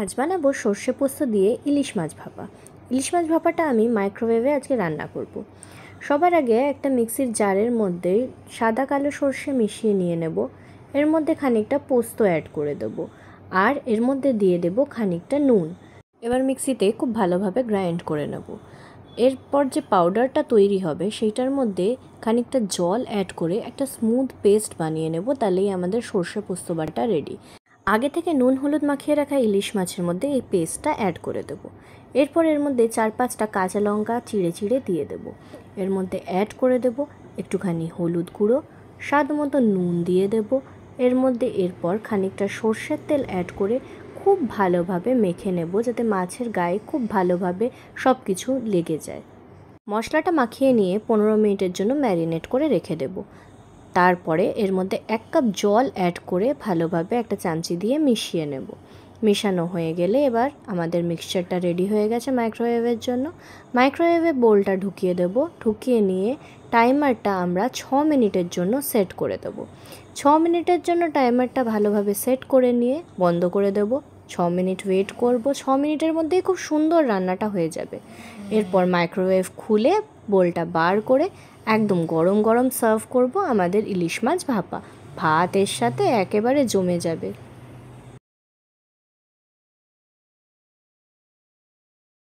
আজ বানাবো সর্ষে পোস্ত দিয়ে ইলিশ মাছ ভাপা ইলিশ মাছ ভাপাটা আমি মাইক্রোওয়েভে আজকে রান্না করব। সবার আগে একটা মিক্সির জারের মধ্যে সাদা কালো সর্ষে মিশিয়ে নিয়ে নেব এর মধ্যে খানিকটা পোস্ত অ্যাড করে দেবো আর এর মধ্যে দিয়ে দেব খানিকটা নুন এবার মিক্সিতে খুব ভালোভাবে গ্রাইন্ড করে নেব এরপর যে পাউডারটা তৈরি হবে সেইটার মধ্যে খানিকটা জল অ্যাড করে একটা স্মুথ পেস্ট বানিয়ে নেব তাহলেই আমাদের সর্ষে পোস্ত বাটা রেডি আগে থেকে নুন হলুদ মাখিয়ে রাখা ইলিশ মাছের মধ্যে এই পেস্টটা অ্যাড করে দেব এরপর এর মধ্যে চার পাঁচটা কাঁচা লঙ্কা চিড়ে চিড়ে দিয়ে দেব এর মধ্যে অ্যাড করে দেব একটুখানি হলুদ গুঁড়ো স্বাদ মতো নুন দিয়ে দেব এর মধ্যে এরপর খানিকটা সর্ষের তেল অ্যাড করে খুব ভালোভাবে মেখে নেব যাতে মাছের গায়ে খুব ভালোভাবে সব কিছু লেগে যায় মশলাটা মাখিয়ে নিয়ে পনেরো মিনিটের জন্য ম্যারিনেট করে রেখে দেবো তারপরে এর মধ্যে এক কাপ জল অ্যাড করে ভালোভাবে একটা চামচি দিয়ে মিশিয়ে নেব মেশানো হয়ে গেলে এবার আমাদের মিক্সচারটা রেডি হয়ে গেছে মাইক্রোওয়েভের জন্য মাইক্রোওয়েভে বোলটা ঢুকিয়ে দেব ঢুকিয়ে নিয়ে টাইমারটা আমরা ছ মিনিটের জন্য সেট করে দেব ছ মিনিটের জন্য টাইমারটা ভালোভাবে সেট করে নিয়ে বন্ধ করে দেবো ছ মিনিট ওয়েট করবো ছ মিনিটের মধ্যেই খুব সুন্দর রান্নাটা হয়ে যাবে এরপর মাইক্রোওয়েভ খুলে বোলটা বার করে একদম গরম গরম সার্ভ করব আমাদের ইলিশ মাছ ভাপা ভাতের সাথে একেবারে জমে যাবে